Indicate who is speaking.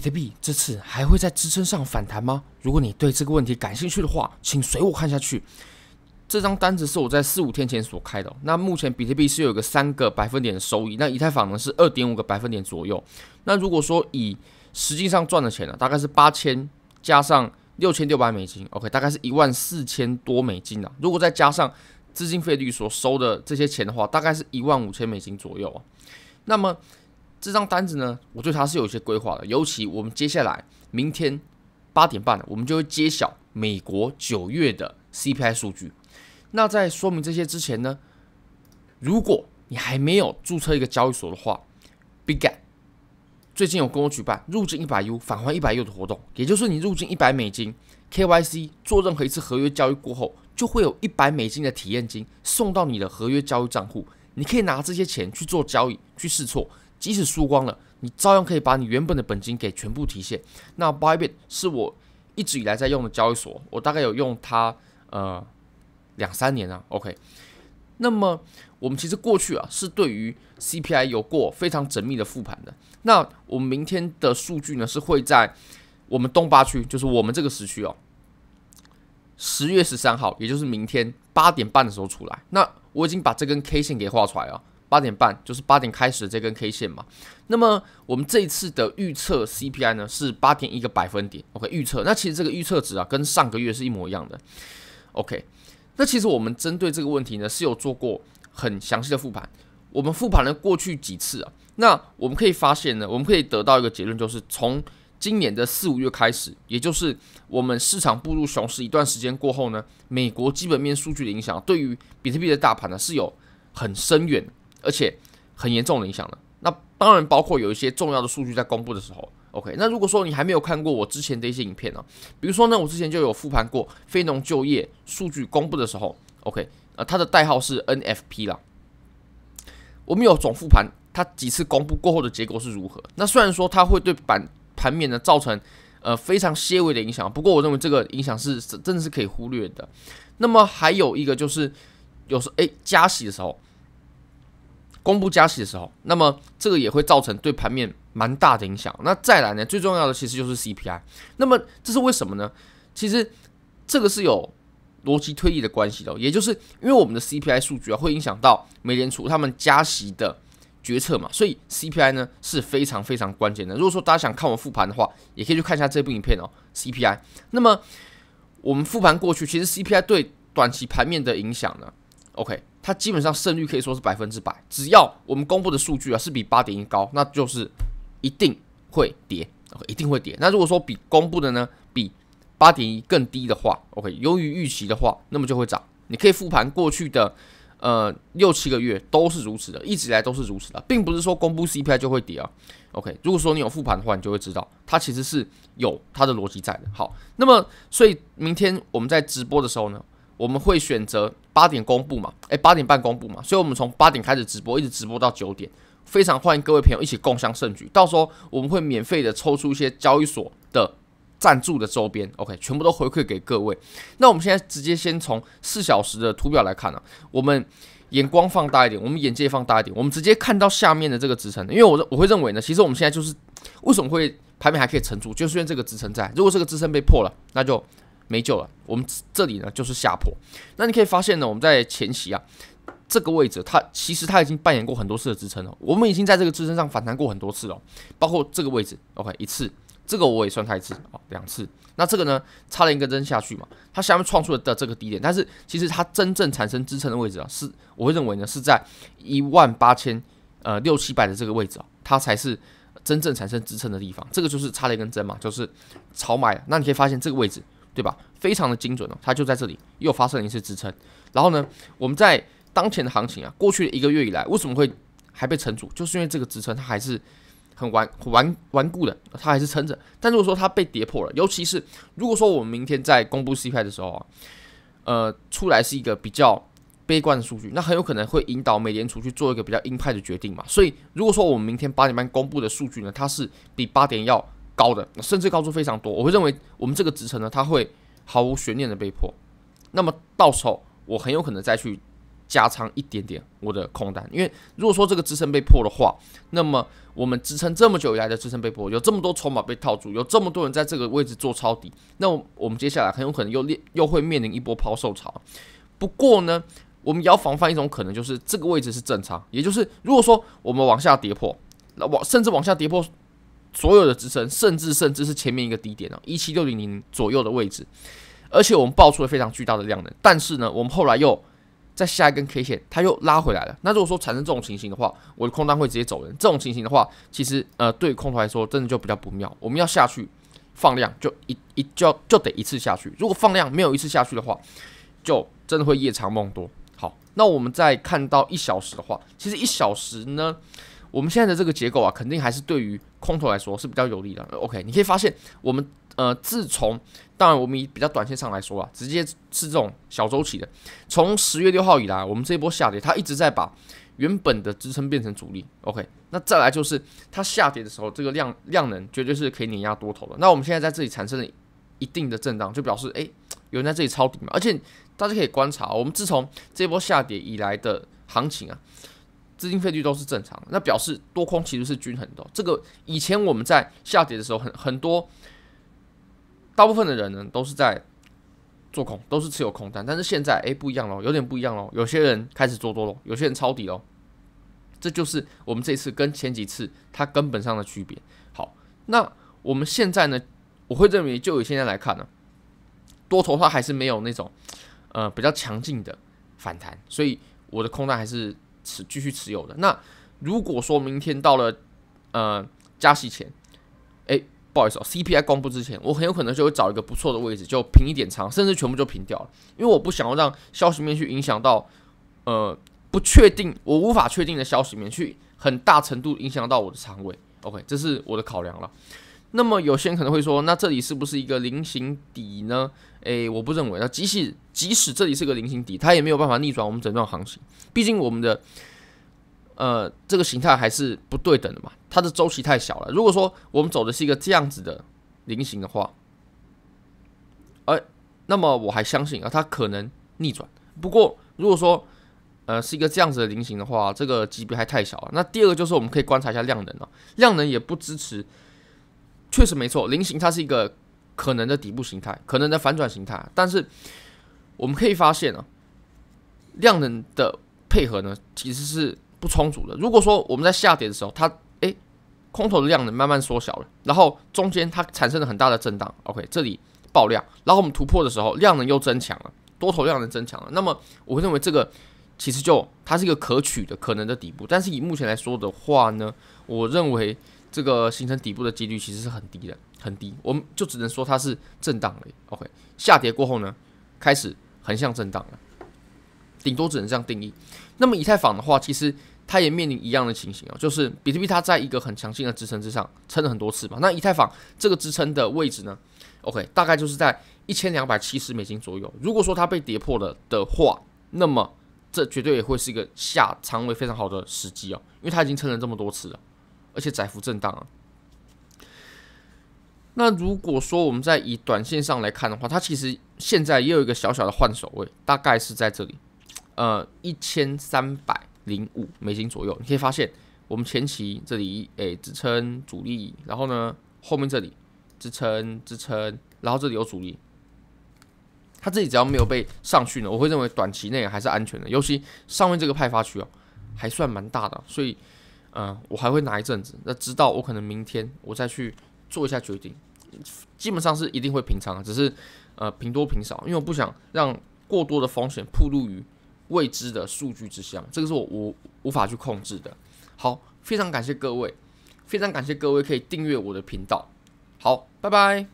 Speaker 1: 比特币这次还会在支撑上反弹吗？如果你对这个问题感兴趣的话，请随我看下去。这张单子是我在四五天前所开的，那目前比特币是有个三个百分点的收益，那以太坊呢是二点五个百分点左右。那如果说以实际上赚的钱呢，大概是八千加上六千六百美金，OK，大概是一万四千多美金啊。如果再加上资金费率所收的这些钱的话，大概是一万五千美金左右啊。那么这张单子呢，我对它是有一些规划的。尤其我们接下来明天八点半，我们就会揭晓美国九月的 CPI 数据。那在说明这些之前呢，如果你还没有注册一个交易所的话，Big g a n 最近有跟我举办入境一百 U 返还一百 U 的活动，也就是你入境一百美金，KYC 做任何一次合约交易过后，就会有一百美金的体验金送到你的合约交易账户，你可以拿这些钱去做交易，去试错。即使输光了，你照样可以把你原本的本金给全部提现。那 Bybit 是我一直以来在用的交易所，我大概有用它呃两三年啊。OK，那么我们其实过去啊是对于 CPI 有过非常缜密的复盘的。那我们明天的数据呢是会在我们东八区，就是我们这个时区哦，十月十三号，也就是明天八点半的时候出来。那我已经把这根 K 线给画出来了。八点半就是八点开始这根 K 线嘛。那么我们这一次的预测 CPI 呢是八点一个百分点。OK，预测那其实这个预测值啊跟上个月是一模一样的。OK，那其实我们针对这个问题呢是有做过很详细的复盘。我们复盘了过去几次啊，那我们可以发现呢，我们可以得到一个结论，就是从今年的四五月开始，也就是我们市场步入熊市一段时间过后呢，美国基本面数据的影响对于比特币的大盘呢是有很深远。而且很严重的影响了。那当然包括有一些重要的数据在公布的时候，OK。那如果说你还没有看过我之前的一些影片呢，比如说呢，我之前就有复盘过非农就业数据公布的时候，OK，呃，它的代号是 NFP 啦。我们有总复盘它几次公布过后的结果是如何。那虽然说它会对板盘面呢造成呃非常些微的影响，不过我认为这个影响是真的是可以忽略的。那么还有一个就是有时候哎加息的时候。公布加息的时候，那么这个也会造成对盘面蛮大的影响。那再来呢，最重要的其实就是 CPI。那么这是为什么呢？其实这个是有逻辑推理的关系的，也就是因为我们的 CPI 数据啊，会影响到美联储他们加息的决策嘛，所以 CPI 呢是非常非常关键的。如果说大家想看我复盘的话，也可以去看一下这部影片哦，CPI。那么我们复盘过去，其实 CPI 对短期盘面的影响呢，OK。它基本上胜率可以说是百分之百，只要我们公布的数据啊是比八点一高，那就是一定会跌，一定会跌。那如果说比公布的呢比八点一更低的话，OK，优于预期的话，那么就会涨。你可以复盘过去的呃六七个月都是如此的，一直以来都是如此的，并不是说公布 CPI 就会跌啊。OK，如果说你有复盘的话，你就会知道它其实是有它的逻辑在的。好，那么所以明天我们在直播的时候呢？我们会选择八点公布嘛？诶，八点半公布嘛？所以，我们从八点开始直播，一直直播到九点。非常欢迎各位朋友一起共享盛举。到时候，我们会免费的抽出一些交易所的赞助的周边，OK，全部都回馈给各位。那我们现在直接先从四小时的图表来看呢，我们眼光放大一点，我们眼界放大一点，我们直接看到下面的这个支撑，因为我我会认为呢，其实我们现在就是为什么会排面还可以承住，就是因为这个支撑在。如果这个支撑被破了，那就。没救了，我们这里呢就是下坡。那你可以发现呢，我们在前期啊，这个位置它其实它已经扮演过很多次的支撑了。我们已经在这个支撑上反弹过很多次了，包括这个位置，OK 一次，这个我也算它一次，两次。那这个呢，插了一根针下去嘛，它下面创出了的这个低点，但是其实它真正产生支撑的位置啊，是我会认为呢是在一万八千呃六七百的这个位置啊，它才是真正产生支撑的地方。这个就是插了一根针嘛，就是超买。那你可以发现这个位置。对吧？非常的精准哦，它就在这里又发生了一次支撑。然后呢，我们在当前的行情啊，过去一个月以来，为什么会还被撑住？就是因为这个支撑它还是很顽顽顽固的，它还是撑着。但如果说它被跌破了，尤其是如果说我们明天在公布 CPI 的时候啊，呃，出来是一个比较悲观的数据，那很有可能会引导美联储去做一个比较鹰派的决定嘛。所以，如果说我们明天八点半公布的数据呢，它是比八点要。高的，甚至高出非常多。我会认为我们这个支撑呢，它会毫无悬念的被破。那么到时候我很有可能再去加仓一点点我的空单，因为如果说这个支撑被破的话，那么我们支撑这么久以来的支撑被破，有这么多筹码被套住，有这么多人在这个位置做抄底，那我们接下来很有可能又面又会面临一波抛售潮。不过呢，我们要防范一种可能，就是这个位置是正常，也就是如果说我们往下跌破，往甚至往下跌破。所有的支撑，甚至甚至是前面一个低点哦，一七六零零左右的位置，而且我们爆出了非常巨大的量能，但是呢，我们后来又在下一根 K 线，它又拉回来了。那如果说产生这种情形的话，我的空单会直接走人。这种情形的话，其实呃，对空头来说真的就比较不妙。我们要下去放量，就一一就要就得一次下去。如果放量没有一次下去的话，就真的会夜长梦多。好，那我们再看到一小时的话，其实一小时呢。我们现在的这个结构啊，肯定还是对于空头来说是比较有利的。OK，你可以发现，我们呃，自从当然我们以比较短线上来说啊，直接是这种小周期的。从十月六号以来，我们这波下跌，它一直在把原本的支撑变成阻力。OK，那再来就是它下跌的时候，这个量量能绝对是可以碾压多头的。那我们现在在这里产生了一定的震荡，就表示哎，有人在这里抄底嘛。而且大家可以观察，我们自从这波下跌以来的行情啊。资金费率都是正常，那表示多空其实是均衡的。这个以前我们在下跌的时候，很很多大部分的人呢都是在做空，都是持有空单。但是现在，哎，不一样了，有点不一样了。有些人开始做多喽，有些人抄底了。这就是我们这次跟前几次它根本上的区别。好，那我们现在呢，我会认为就以现在来看呢，多头它还是没有那种呃比较强劲的反弹，所以我的空单还是。持继续持有的那，如果说明天到了，呃，加息前，哎，不好意思哦，CPI 公布之前，我很有可能就会找一个不错的位置，就平一点仓，甚至全部就平掉了，因为我不想要让消息面去影响到，呃，不确定，我无法确定的消息面去很大程度影响到我的仓位。OK，这是我的考量了。那么有些人可能会说，那这里是不是一个菱形底呢？诶，我不认为。那即使即使这里是个菱形底，它也没有办法逆转我们整段行情。毕竟我们的呃这个形态还是不对等的嘛，它的周期太小了。如果说我们走的是一个这样子的菱形的话，呃，那么我还相信啊，它可能逆转。不过如果说呃是一个这样子的菱形的话，这个级别还太小了。那第二个就是我们可以观察一下量能了，量能也不支持。确实没错，菱形它是一个可能的底部形态，可能的反转形态。但是我们可以发现啊，量能的配合呢其实是不充足的。如果说我们在下跌的时候，它诶空头的量能慢慢缩小了，然后中间它产生了很大的震荡，OK 这里爆量，然后我们突破的时候量能又增强了，多头量能增强了。那么我认为这个其实就它是一个可取的可能的底部，但是以目前来说的话呢，我认为。这个形成底部的几率其实是很低的，很低，我们就只能说它是震荡已。OK，下跌过后呢，开始横向震荡了，顶多只能这样定义。那么以太坊的话，其实它也面临一样的情形啊，就是比特币它在一个很强劲的支撑之上撑了很多次嘛。那以太坊这个支撑的位置呢，OK，大概就是在一千两百七十美金左右。如果说它被跌破了的话，那么这绝对也会是一个下仓位非常好的时机哦，因为它已经撑了这么多次了。而且窄幅震荡啊。那如果说我们在以短线上来看的话，它其实现在也有一个小小的换手位，大概是在这里，呃，一千三百零五美金左右。你可以发现，我们前期这里诶支撑阻力，然后呢后面这里支撑支撑，然后这里有阻力。它这里只要没有被上去呢，我会认为短期内还是安全的。尤其上面这个派发区哦，还算蛮大的，所以。嗯，我还会拿一阵子，那直到我可能明天我再去做一下决定，基本上是一定会平仓，只是呃平多平少，因为我不想让过多的风险暴露于未知的数据之下，这个是我无无法去控制的。好，非常感谢各位，非常感谢各位可以订阅我的频道，好，拜拜。